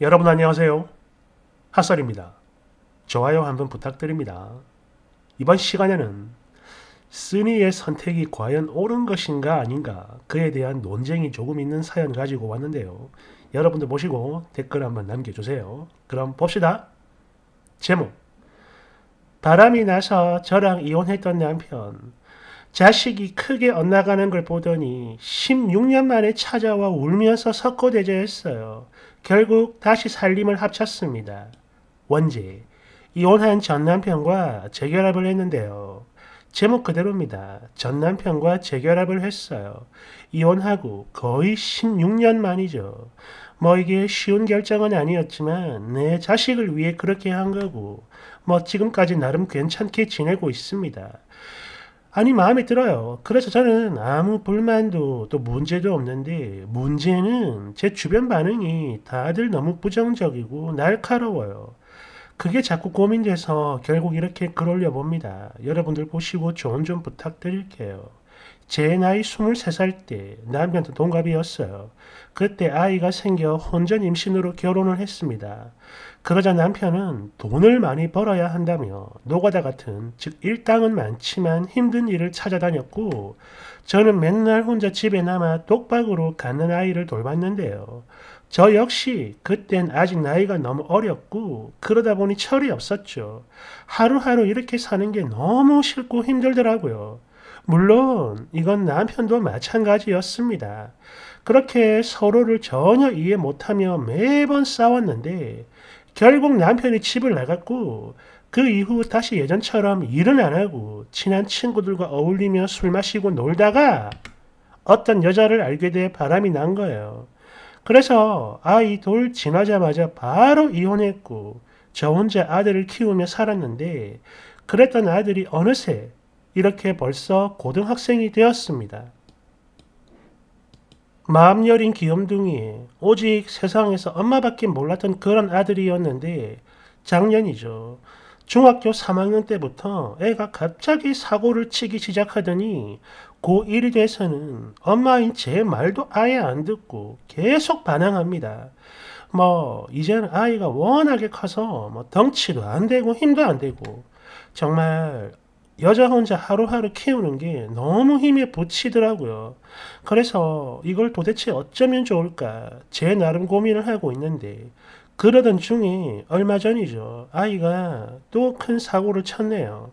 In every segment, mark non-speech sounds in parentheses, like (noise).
여러분 안녕하세요. 핫설입니다. 좋아요 한번 부탁드립니다. 이번 시간에는 쓰니의 선택이 과연 옳은 것인가 아닌가 그에 대한 논쟁이 조금 있는 사연 가지고 왔는데요. 여러분들 보시고 댓글 한번 남겨주세요. 그럼 봅시다. 제목 바람이 나서 저랑 이혼했던 남편 자식이 크게 엇나가는 걸 보더니 16년 만에 찾아와 울면서 석고대죄했어요. 결국 다시 살림을 합쳤습니다. 원지, 이혼한 전남편과 재결합을 했는데요. 제목 그대로입니다. 전남편과 재결합을 했어요. 이혼하고 거의 16년 만이죠. 뭐 이게 쉬운 결정은 아니었지만 내 자식을 위해 그렇게 한 거고 뭐 지금까지 나름 괜찮게 지내고 있습니다. 아니 마음에 들어요. 그래서 저는 아무 불만도 또 문제도 없는데 문제는 제 주변 반응이 다들 너무 부정적이고 날카로워요. 그게 자꾸 고민돼서 결국 이렇게 글 올려봅니다. 여러분들 보시고 조언 좀 부탁드릴게요. 제 나이 23살 때 남편도 동갑이었어요. 그때 아이가 생겨 혼전 임신으로 결혼을 했습니다. 그러자남편은 돈을 많이 벌어야 한다며 노가다 같은 즉 일당은 많지만 힘든 일을 찾아다녔고 저는 맨날 혼자 집에 남아 독박으로 가는 아이를 돌봤는데요. 저 역시 그땐 아직 나이가 너무 어렸고 그러다 보니 철이 없었죠. 하루하루 이렇게 사는 게 너무 싫고 힘들더라고요. 물론 이건 남편도 마찬가지였습니다. 그렇게 서로를 전혀 이해 못하며 매번 싸웠는데 결국 남편이 집을 나갔고 그 이후 다시 예전처럼 일은 안 하고 친한 친구들과 어울리며 술 마시고 놀다가 어떤 여자를 알게 돼 바람이 난 거예요. 그래서 아이 돌 지나자마자 바로 이혼했고 저 혼자 아들을 키우며 살았는데 그랬던 아들이 어느새 이렇게 벌써 고등학생이 되었습니다. 마음 여린 귀염둥이, 오직 세상에서 엄마밖에 몰랐던 그런 아들이었는데 작년이죠. 중학교 3학년 때부터 애가 갑자기 사고를 치기 시작하더니 고1이 돼서는 엄마인 제 말도 아예 안 듣고 계속 반항합니다. 뭐 이제는 아이가 워낙에 커서 뭐 덩치도 안 되고 힘도 안 되고 정말 여자 혼자 하루하루 키우는 게 너무 힘에 부치더라고요. 그래서 이걸 도대체 어쩌면 좋을까 제 나름 고민을 하고 있는데 그러던 중에 얼마 전이죠. 아이가 또 큰 사고를 쳤네요.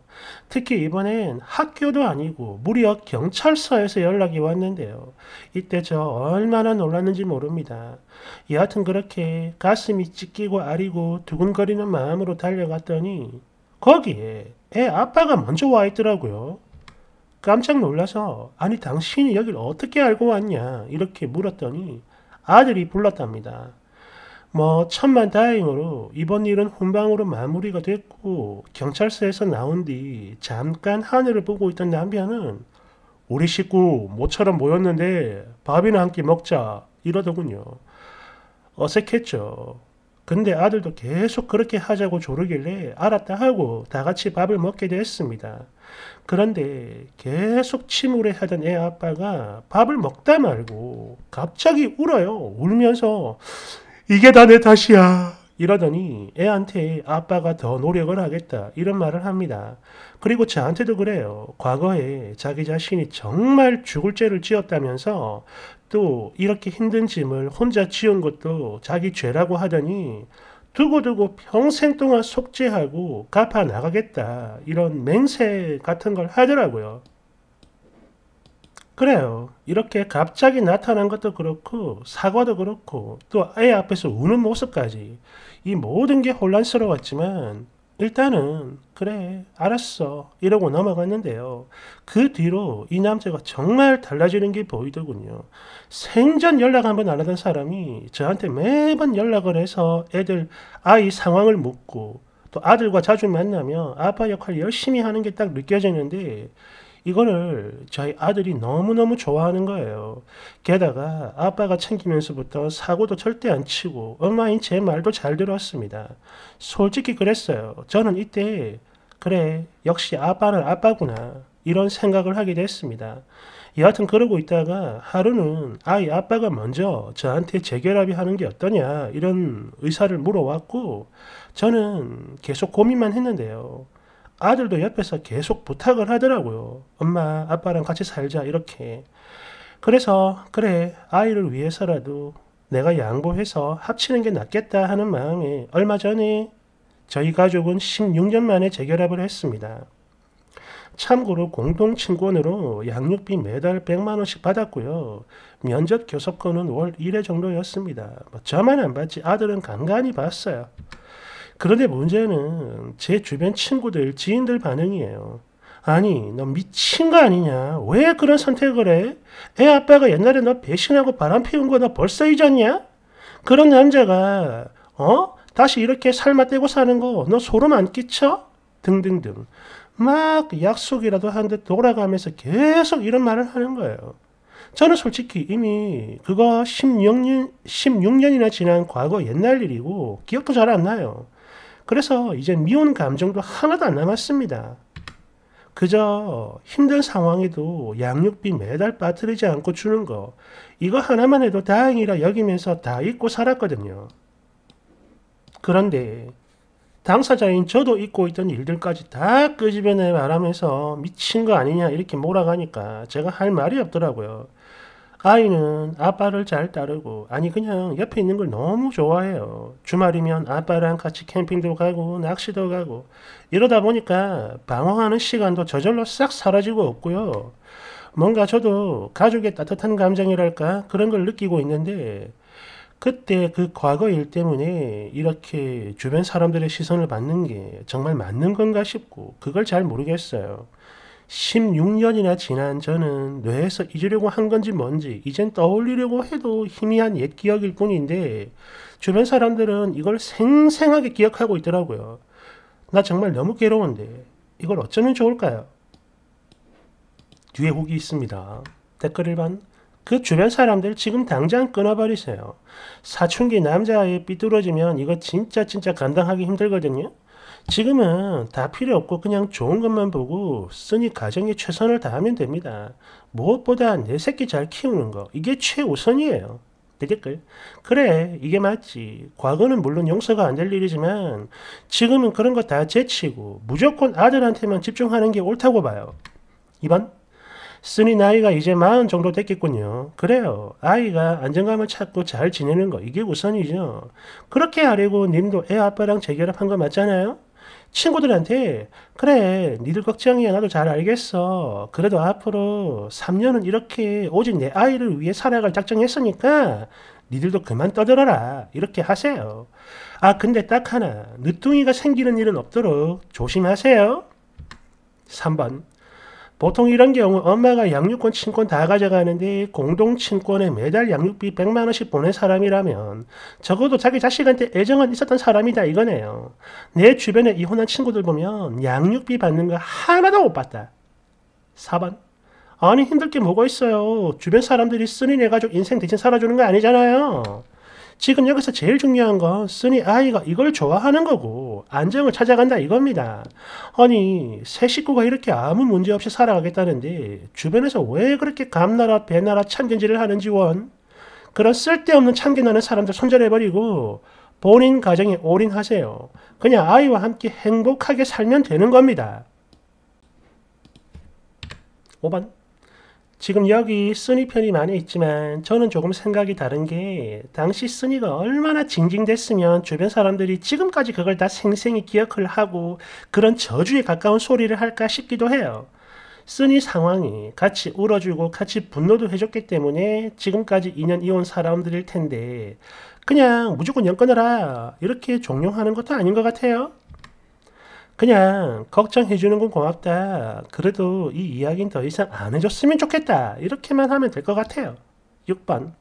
특히 이번엔 학교도 아니고 무려 경찰서에서 연락이 왔는데요. 이때 저 얼마나 놀랐는지 모릅니다. 여하튼 그렇게 가슴이 찢기고 아리고 두근거리는 마음으로 달려갔더니 거기에 애 아빠가 먼저 와 있더라고요. 깜짝 놀라서 아니 당신이 여길 어떻게 알고 왔냐 이렇게 물었더니 아들이 불렀답니다. 뭐 천만 다행으로 이번 일은 혼방으로 마무리가 됐고 경찰서에서 나온 뒤 잠깐 하늘을 보고 있던 남편은 우리 식구 모처럼 모였는데 밥이나 한 끼 먹자 이러더군요. 어색했죠. 근데 아들도 계속 그렇게 하자고 조르길래 알았다 하고 다 같이 밥을 먹게 됐습니다. 그런데 계속 침울해 하던 애 아빠가 밥을 먹다 말고 갑자기 울어요. 울면서 이게 다 내 탓이야. 이러더니 애한테 아빠가 더 노력을 하겠다 이런 말을 합니다. 그리고 저한테도 그래요. 과거에 자기 자신이 정말 죽을 죄를 지었다면서 또 이렇게 힘든 짐을 혼자 지은 것도 자기 죄라고 하더니 두고두고 평생 동안 속죄하고 갚아 나가겠다 이런 맹세 같은 걸 하더라고요. 그래요. 이렇게 갑자기 나타난 것도 그렇고 사과도 그렇고 또 아예 앞에서 우는 모습까지 이 모든 게 혼란스러웠지만 일단은 그래 알았어 이러고 넘어갔는데요. 그 뒤로 이 남자가 정말 달라지는 게 보이더군요. 생전 연락 한번 안 하던 사람이 저한테 매번 연락을 해서 애들 아이 상황을 묻고 또 아들과 자주 만나며 아빠 역할 열심히 하는 게 딱 느껴지는데 이거를 저희 아들이 너무너무 좋아하는 거예요. 게다가 아빠가 챙기면서부터 사고도 절대 안 치고 엄마인 제 말도 잘 들었습니다. 솔직히 그랬어요. 저는 이때 그래 역시 아빠는 아빠구나 이런 생각을 하게 됐습니다. 여하튼 그러고 있다가 하루는 아이 아빠가 먼저 저한테 재결합이 하는 게 어떠냐 이런 의사를 물어왔고 저는 계속 고민만 했는데요. 아들도 옆에서 계속 부탁을 하더라고요. 엄마, 아빠랑 같이 살자, 이렇게. 그래서, 그래, 아이를 위해서라도 내가 양보해서 합치는 게 낫겠다 하는 마음에 얼마 전에 저희 가족은 16년 만에 재결합을 했습니다. 참고로 공동친권으로 양육비 매달 100만원씩 받았고요. 면접 교섭권은 월 1회 정도였습니다. 뭐 저만 안 봤지 아들은 간간히 봤어요. 그런데 문제는 제 주변 친구들, 지인들 반응이에요. 아니, 너 미친 거 아니냐? 왜 그런 선택을 해? 애 아빠가 옛날에 너 배신하고 바람 피운 거 너 벌써 잊었냐? 그런 남자가, 어? 다시 이렇게 삶아 떼고 사는 거 너 소름 안 끼쳐? 등등등. 막 약속이라도 하는데 돌아가면서 계속 이런 말을 하는 거예요. 저는 솔직히 이미 그거 16년, 16년이나 지난 과거 옛날 일이고 기억도 잘 안 나요. 그래서 이제 미운 감정도 하나도 안 남았습니다. 그저 힘든 상황에도 양육비 매달 빠뜨리지 않고 주는 거 이거 하나만 해도 다행이라 여기면서 다 잊고 살았거든요. 그런데 당사자인 저도 잊고 있던 일들까지 다 끄집어내 말하면서 미친 거 아니냐 이렇게 몰아가니까 제가 할 말이 없더라고요. 아이는 아빠를 잘 따르고 아니 그냥 옆에 있는 걸 너무 좋아해요. 주말이면 아빠랑 같이 캠핑도 가고 낚시도 가고 이러다 보니까 방황하는 시간도 저절로 싹 사라지고 없고요. 뭔가 저도 가족의 따뜻한 감정이랄까 그런 걸 느끼고 있는데 그때 그 과거 일 때문에 이렇게 주변 사람들의 시선을 받는 게 정말 맞는 건가 싶고 그걸 잘 모르겠어요. 16년이나 지난 저는 뇌에서 잊으려고 한 건지 뭔지 이젠 떠올리려고 해도 희미한 옛 기억일 뿐인데 주변 사람들은 이걸 생생하게 기억하고 있더라고요. 나 정말 너무 괴로운데 이걸 어쩌면 좋을까요? 뒤에 후기 있습니다. 댓글 1번 그 주변 사람들 지금 당장 끊어버리세요. 사춘기 남자아이 삐뚤어지면 이거 진짜 진짜 감당하기 힘들거든요. 지금은 다 필요 없고 그냥 좋은 것만 보고 쓰니 가정에 최선을 다하면 됩니다. 무엇보다 내 새끼 잘 키우는 거 이게 최우선이에요. 되겠걸? 그래 이게 맞지. 과거는 물론 용서가 안 될 일이지만 지금은 그런 거 다 제치고 무조건 아들한테만 집중하는 게 옳다고 봐요. 2번 쓰니 나이가 이제 마흔 정도 됐겠군요. 그래요. 아이가 안정감을 찾고 잘 지내는 거 이게 우선이죠. 그렇게 하려고 님도 애 아빠랑 재결합한 거 맞잖아요. 친구들한테 그래 니들 걱정이야 나도 잘 알겠어 그래도 앞으로 3년은 이렇게 오직 내 아이를 위해 살아갈 작정했으니까 니들도 그만 떠들어라 이렇게 하세요 아 근데 딱 하나 늦둥이가 생기는 일은 없도록 조심하세요 3번 보통 이런 경우 엄마가 양육권 친권 다 가져가는데 공동 친권에 매달 양육비 100만 원씩 보낸 사람이라면 적어도 자기 자식한테 애정은 있었던 사람이다 이거네요. 내 주변에 이혼한 친구들 보면 양육비 받는 거 하나도 못 봤다. 4번 아니 힘들 게 뭐가 있어요. 주변 사람들이 쓰니 내가족 인생 대신 살아주는 거 아니잖아요. 지금 여기서 제일 중요한 건 쓰니 아이가 이걸 좋아하는 거고 안정을 찾아간다 이겁니다. 아니 새 식구가 이렇게 아무 문제 없이 살아가겠다는데 주변에서 왜 그렇게 감나라 배나라 참견질을 하는지 원 그런 쓸데없는 참견하는 사람들 손절해버리고 본인 가정에 올인하세요. 그냥 아이와 함께 행복하게 살면 되는 겁니다. 5번 지금 여기 쓰니 편이 많이 있지만 저는 조금 생각이 다른 게 당시 쓰니가 얼마나 징징댔으면 주변 사람들이 지금까지 그걸 다 생생히 기억을 하고 그런 저주에 가까운 소리를 할까 싶기도 해요. 쓰니 상황이 같이 울어주고 같이 분노도 해줬기 때문에 지금까지 인연 이온 사람들일 텐데 그냥 무조건 연건해라 이렇게 종용하는 것도 아닌 것 같아요. 그냥 걱정해주는 건 고맙다. 그래도 이 이야기는 더 이상 안 해줬으면 좋겠다. 이렇게만 하면 될 것 같아요. 6번.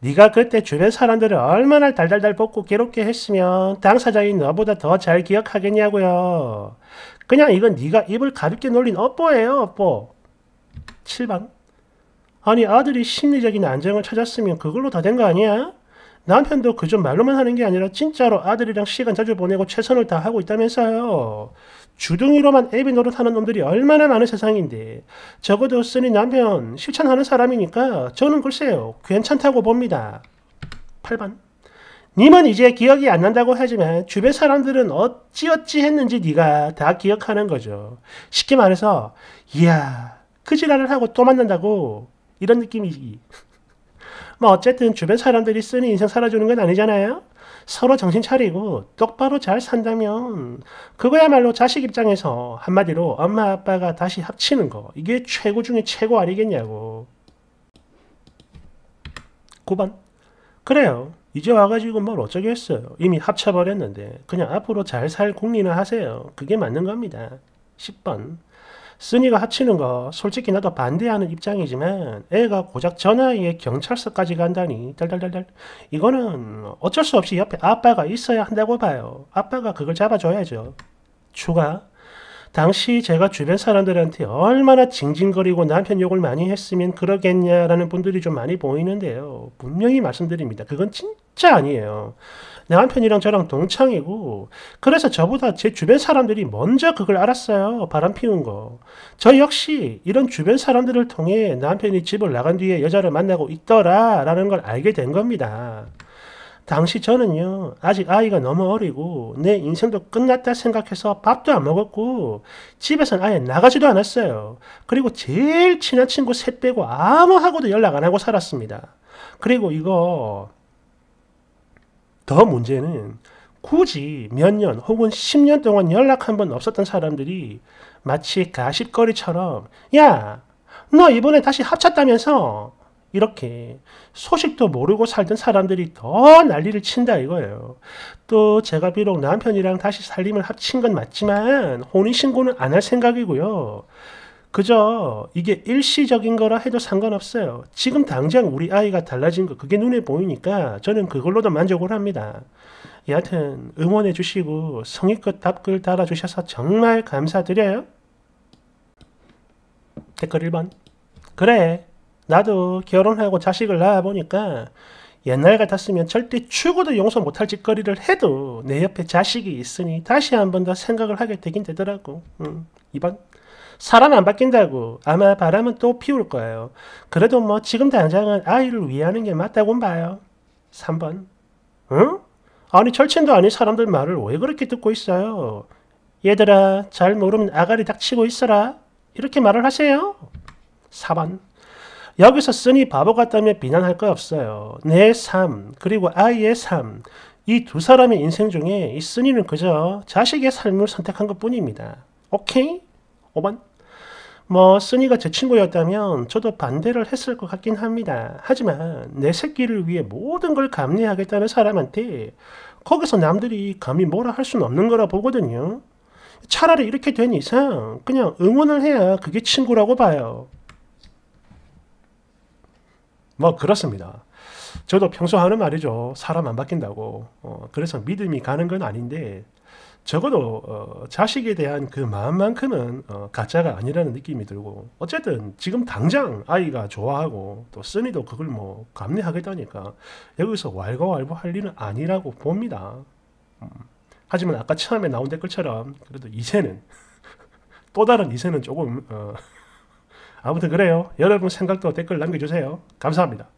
네가 그때 주변 사람들을 얼마나 달달달 볶고 괴롭게 했으면 당사자인 너보다 더 잘 기억하겠냐고요. 그냥 이건 네가 입을 가볍게 놀린 업보예요, 업보. 7번. 아니 아들이 심리적인 안정을 찾았으면 그걸로 다 된 거 아니야? 남편도 그저 말로만 하는 게 아니라 진짜로 아들이랑 시간 자주 보내고 최선을 다하고 있다면서요. 주둥이로만 애비 노릇하는 놈들이 얼마나 많은 세상인데 적어도 쓰니 남편 실천하는 사람이니까 저는 글쎄요. 괜찮다고 봅니다. 8번 님은 이제 기억이 안 난다고 하지만 주변 사람들은 어찌어찌 했는지 네가 다 기억하는 거죠. 쉽게 말해서 이야 그 지랄을 하고 또 만난다고 이런 느낌이지. 뭐 어쨌든 주변 사람들이 쓰는 인생 살아주는 건 아니잖아요. 서로 정신 차리고 똑바로 잘 산다면 그거야말로 자식 입장에서 한마디로 엄마 아빠가 다시 합치는 거 이게 최고 중에 최고 아니겠냐고. 9번 그래요. 이제 와가지고 뭘 어쩌겠어요. 이미 합쳐버렸는데 그냥 앞으로 잘살국리나 하세요. 그게 맞는 겁니다. 10번 쓰니가 합치는 거 솔직히 나도 반대하는 입장이지만 애가 고작 전화에 경찰서까지 간다니 달달달달 이거는 어쩔 수 없이 옆에 아빠가 있어야 한다고 봐요. 아빠가 그걸 잡아줘야죠. 추가 당시 제가 주변 사람들한테 얼마나 징징거리고 남편 욕을 많이 했으면 그러겠냐라는 분들이 좀 많이 보이는데요. 분명히 말씀드립니다. 그건 진짜 아니에요. 내 남편이랑 저랑 동창이고 그래서 저보다 제 주변 사람들이 먼저 그걸 알았어요. 바람 피운 거. 저 역시 이런 주변 사람들을 통해 남편이 집을 나간 뒤에 여자를 만나고 있더라라는 걸 알게 된 겁니다. 당시 저는요, 아직 아이가 너무 어리고, 내 인생도 끝났다 생각해서 밥도 안 먹었고, 집에선 아예 나가지도 않았어요. 그리고 제일 친한 친구 셋 빼고 아무하고도 연락 안 하고 살았습니다. 그리고 이거, 더 문제는 굳이 몇 년 혹은 10년 동안 연락 한 번 없었던 사람들이 마치 가십거리처럼 야, 너 이번에 다시 합쳤다면서 이렇게 소식도 모르고 살던 사람들이 더 난리를 친다 이거예요. 또 제가 비록 남편이랑 다시 살림을 합친 건 맞지만 혼인신고는 안 할 생각이고요. 그저 이게 일시적인 거라 해도 상관없어요. 지금 당장 우리 아이가 달라진 거 그게 눈에 보이니까 저는 그걸로도 만족을 합니다. 여하튼 응원해 주시고 성의껏 답글 달아주셔서 정말 감사드려요. 댓글 1번 그래 나도 결혼하고 자식을 낳아보니까 옛날 같았으면 절대 죽어도 용서 못할 짓거리를 해도 내 옆에 자식이 있으니 다시 한 번 더 생각을 하게 되긴 되더라고. 음, 2번 사람 안 바뀐다고 아마 바람은 또 피울 거예요. 그래도 뭐 지금 당장은 아이를 위하는 게 맞다고 봐요. 3번. 응? 아니 절친도 아닌 사람들 말을 왜 그렇게 듣고 있어요? 얘들아 잘 모르면 아가리 닥치고 있어라. 이렇게 말을 하세요. 4번. 여기서 쓰니 바보 같다며 비난할 거 없어요. 내 네, 삶, 그리고 아이의 삶. 이 두 사람의 인생 중에 이 쓰니는 그저 자식의 삶을 선택한 것 뿐입니다. 오케이? 5번. 뭐 쓰니가 제 친구였다면 저도 반대를 했을 것 같긴 합니다. 하지만 내 새끼를 위해 모든 걸 감내하겠다는 사람한테 거기서 남들이 감히 뭐라 할 수는 없는 거라 보거든요. 차라리 이렇게 된 이상 그냥 응원을 해야 그게 친구라고 봐요. 뭐 그렇습니다. 저도 평소 하는 말이죠. 사람 안 바뀐다고. 어, 그래서 믿음이 가는 건 아닌데 적어도 어, 자식에 대한 그 마음만큼은 어, 가짜가 아니라는 느낌이 들고 어쨌든 지금 당장 아이가 좋아하고 또 쓰니도 그걸 뭐 감내하겠다니까 여기서 왈가왈부 할 일은 아니라고 봅니다. 음. 하지만 아까 처음에 나온 댓글처럼 그래도 이제는 (laughs) 또 다른 이세는 조금 어, (laughs) 아무튼 그래요. 여러분 생각도 댓글 남겨주세요. 감사합니다.